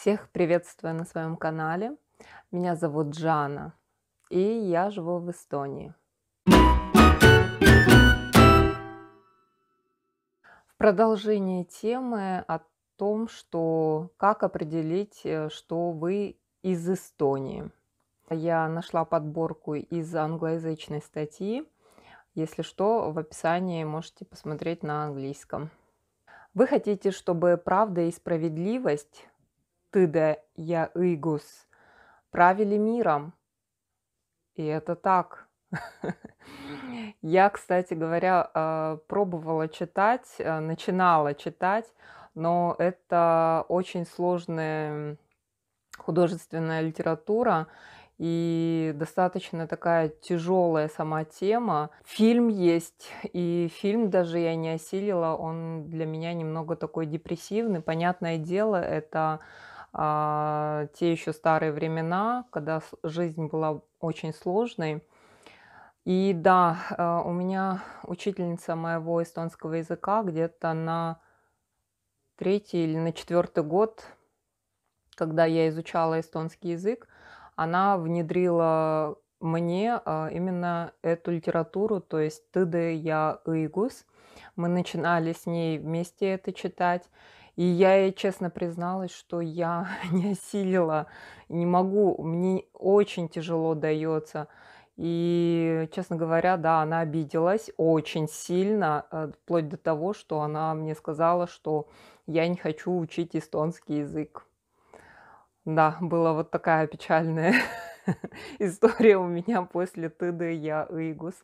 Всех приветствую на своем канале. Меня зовут Джана, и я живу в Эстонии. В продолжение темы о том, что как определить, э, что вы из Эстонии. Я нашла подборку из англоязычной статьи. Если что, в описании можете посмотреть на английском. Вы хотите, чтобы правда и справедливость тыде я игус, правили миром. И это так. Я, кстати говоря, э, пробовала читать, э, начинала читать, но это очень сложная художественная литература и достаточно такая тяжелая сама тема. Фильм есть, и фильм даже я не осилила, он для меня немного такой депрессивный. Понятное дело, это а, те еще старые времена, когда жизнь была очень сложной. И да, а, у меня учительница моего эстонского языка где-то на третий или на четвертый год, когда я изучала эстонский язык, она внедрила мне а, именно эту литературу, то есть «Тыды я игус». Мы начинали с ней вместе это читать. И я ей честно призналась, что я не осилила, не могу, мне очень тяжело дается. И, честно говоря, да, она обиделась очень сильно, э, вплоть до того, что она мне сказала, что я не хочу учить эстонский язык. Да, была вот такая печальная история у меня после тыды я игус.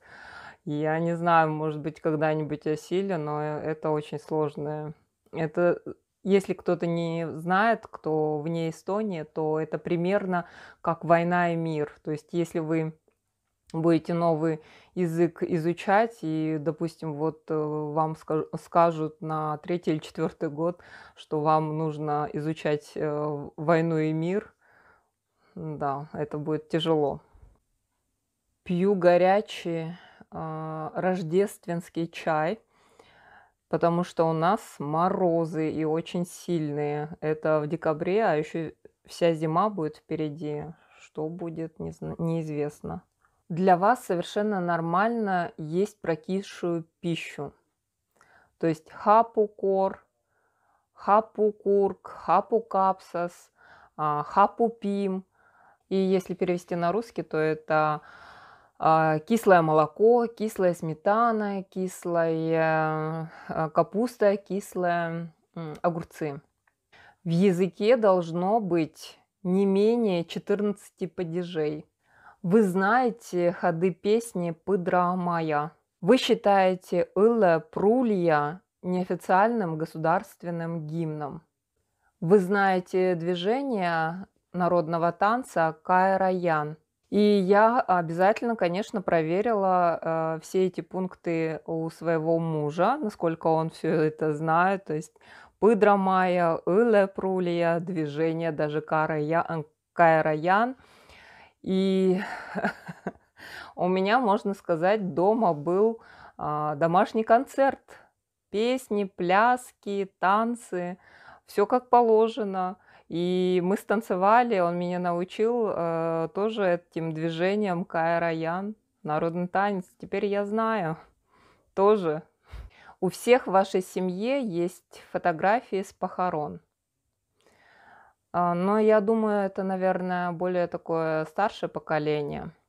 Я не знаю, может быть, когда-нибудь осилю, но это очень сложное. Это если кто-то не знает, кто вне Эстонии, то это примерно как война и мир. То есть если вы будете новый язык изучать, и, допустим, вот э, вам скажут на третий или четвертый год, что вам нужно изучать э, войну и мир, да, это будет тяжело. Пью горячий э, рождественский чай – потому что у нас морозы и очень сильные. Это в декабре, а еще вся зима будет впереди. Что будет, не, неизвестно. Для вас совершенно нормально есть прокисшую пищу. То есть хапукор, хапукурк, хапукапсас, а, хапупим. И если перевести на русский, то это а, кислое молоко, кислая сметана, кислая а, капуста, кислые огурцы. В языке должно быть не менее 14 падежей. Вы знаете ходы песни «Пыдра Мая». Вы считаете «Ылла Прулья» неофициальным государственным гимном. Вы знаете движение народного танца «Кайраян», и я обязательно, конечно, проверила э, все эти пункты у своего мужа, насколько он все это знает. То есть пыдрамая, прулия, движение даже карая, кайраян. И у меня, можно сказать, дома был а, домашний концерт. Песни, пляски, танцы, все как положено – и мы станцевали, он меня научил э, тоже этим движением кайраян, народный танец. Теперь я знаю тоже. У всех в вашей семье есть фотографии с похорон. А, но я думаю, это, наверное, более такое старшее поколение –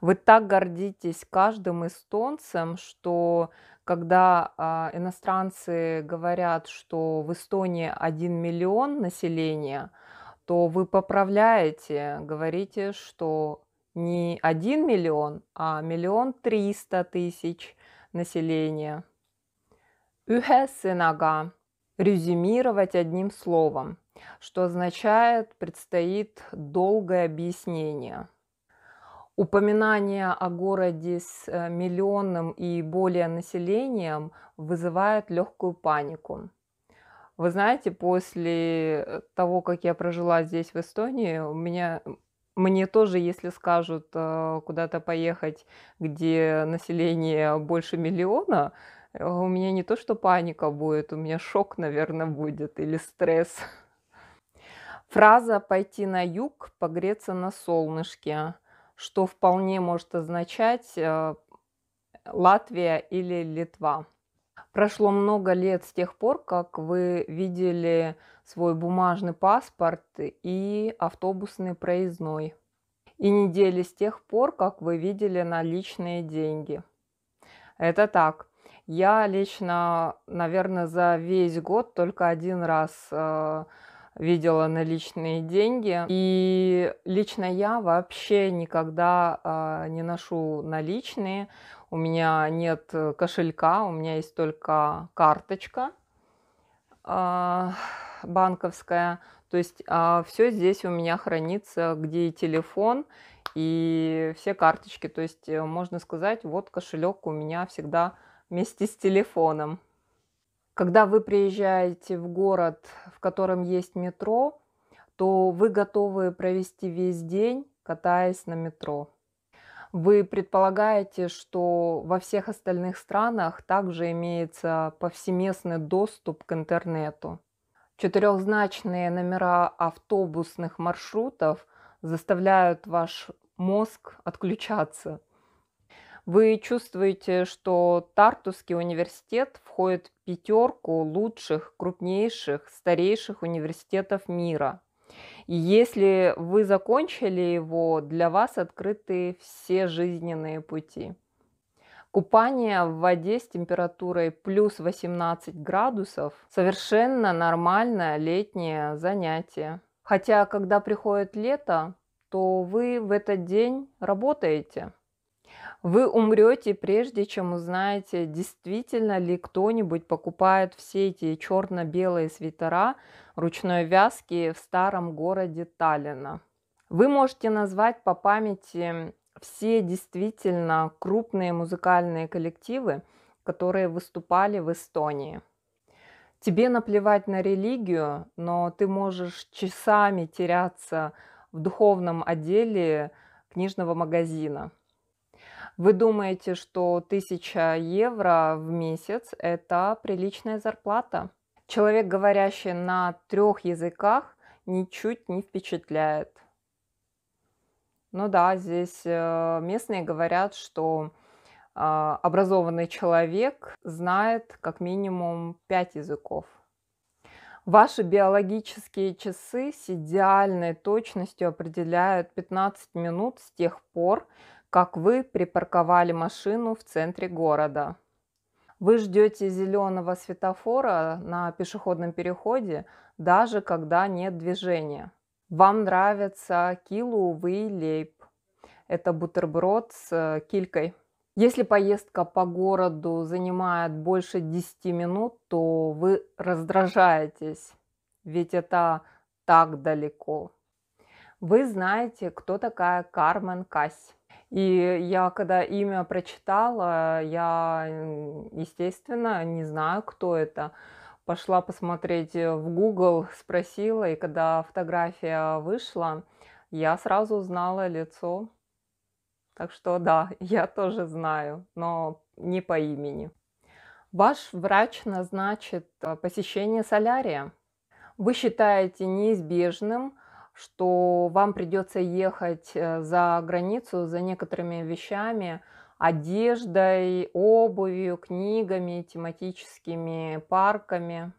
вы так гордитесь каждым эстонцем, что когда а, иностранцы говорят, что в Эстонии 1 миллион населения, то вы поправляете, говорите, что не 1 миллион, а миллион триста тысяч населения. Ühesõnaga – резюмировать одним словом, что означает «предстоит долгое объяснение». Упоминание о городе с э, миллионным и более населением вызывает легкую панику. Вы знаете, после э, того, как я прожила здесь, в Эстонии, у меня мне тоже, если скажут э, куда-то поехать, где население больше миллиона, у меня не то, что паника будет, у меня шок, наверное, будет или стресс. Фраза «пойти на юг, погреться на солнышке» что вполне может означать э, Латвия или Литва. Прошло много лет с тех пор, как вы видели свой бумажный паспорт и автобусный проездной. И недели с тех пор, как вы видели наличные деньги. Это так. Я лично, наверное, за весь год только один раз э, видела наличные деньги. И лично я вообще никогда а, не ношу наличные. У меня нет э, кошелька, у меня есть только карточка а, банковская. То есть а, все здесь у меня хранится, где и телефон, и все карточки. То есть э, можно сказать, вот кошелек у меня всегда вместе с телефоном. Когда вы приезжаете в город, в котором есть метро, то вы готовы провести весь день, катаясь на метро. Вы предполагаете, что во всех остальных странах также имеется повсеместный доступ к интернету. Четырехзначные номера автобусных маршрутов заставляют ваш мозг отключаться – вы чувствуете, что Тартусский университет входит в пятерку лучших, крупнейших, старейших университетов мира. И если вы закончили его, для вас открыты все жизненные пути. Купание в воде с температурой плюс 18 градусов – совершенно нормальное летнее занятие. Хотя, когда приходит лето, то вы в этот день работаете – вы умрете, прежде чем узнаете, действительно ли кто-нибудь покупает все эти черно-белые свитера ручной вязки в старом городе Таллина. Вы можете назвать по памяти все действительно крупные музыкальные коллективы, которые выступали в Эстонии. Тебе наплевать на религию, но ты можешь часами теряться в духовном отделе книжного магазина – вы думаете, что 1000 евро в месяц – это приличная зарплата? Человек, говорящий на трех языках, ничуть не впечатляет. Ну да, здесь э, местные говорят, что а, образованный человек знает как минимум пять языков. Ваши биологические часы с идеальной точностью определяют 15 минут с тех пор, как вы припарковали машину в центре города. Вы ждете зеленого светофора на пешеходном переходе, даже когда нет движения. Вам нравится килуовый лейп? Это бутерброд с э, килькой. Если поездка по городу занимает больше 10 минут, то вы раздражаетесь, ведь это так далеко. Вы знаете, кто такая Кармен Кась. И я, когда имя прочитала, я, естественно, не знаю, кто это. Пошла посмотреть э, в Google, спросила, и когда фотография вышла, я сразу узнала лицо. Так что да, я тоже знаю, но не по имени. Ваш врач назначит э, посещение солярия. Вы считаете неизбежным – что вам придется ехать э, за границу за некоторыми вещами, одеждой, обувью, книгами, тематическими парками.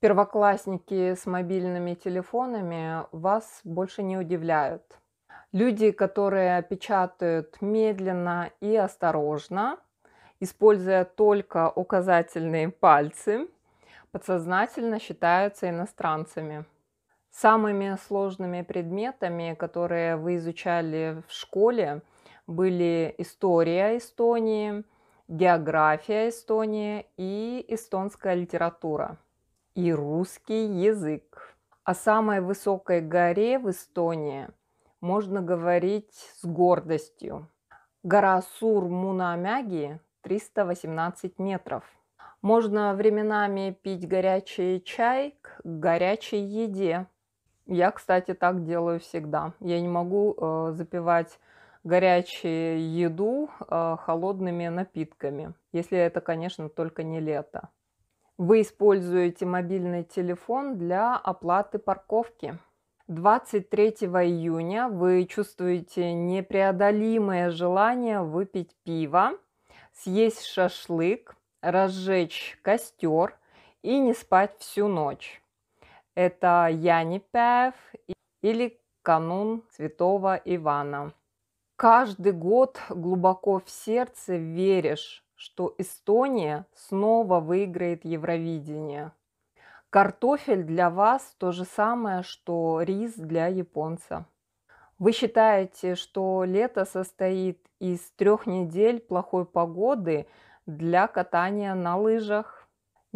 Первоклассники с мобильными телефонами вас больше не удивляют. Люди, которые печатают медленно и осторожно, используя только указательные пальцы, подсознательно считаются иностранцами – Самыми сложными предметами, которые вы изучали в школе, были история Эстонии, география Эстонии и эстонская литература и русский язык. О самой высокой горе в Эстонии можно говорить с гордостью. Гора Сур-Мунамяги 318 метров. Можно временами пить горячий чай к горячей еде – я, кстати, так делаю всегда. Я не могу э, запивать горячую еду э, холодными напитками, если это, конечно, только не лето. Вы используете мобильный телефон для оплаты парковки. 23 июня вы чувствуете непреодолимое желание выпить пиво, съесть шашлык, разжечь костер и не спать всю ночь. Это Янипяев или канун святого Ивана. Каждый год глубоко в сердце веришь, что Эстония снова выиграет Евровидение. Картофель для вас то же самое, что рис для японца. Вы считаете, что лето состоит из трех недель плохой погоды для катания на лыжах,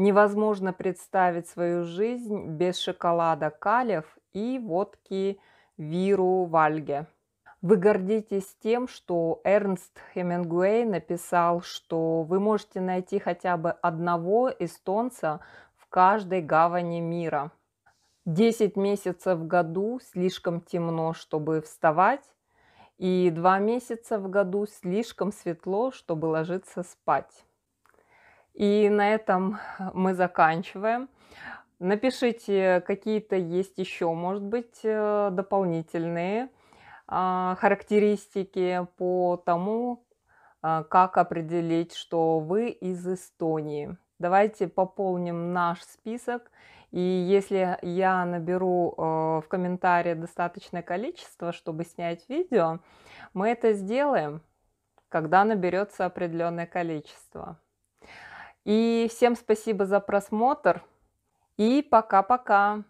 Невозможно представить свою жизнь без шоколада калев и водки Виру Вальге. Вы гордитесь тем, что Эрнст Хемингуэй написал, что вы можете найти хотя бы одного эстонца в каждой гавани мира. Десять месяцев в году слишком темно, чтобы вставать, и два месяца в году слишком светло, чтобы ложиться спать. И на этом мы заканчиваем. Напишите, какие-то есть еще, может быть, э, дополнительные а, характеристики по тому, а, как определить, что вы из Эстонии. Давайте пополним наш список. И если я наберу э, в комментарии достаточное количество, чтобы снять видео, мы это сделаем, когда наберется определенное количество. И всем спасибо за просмотр. И пока-пока.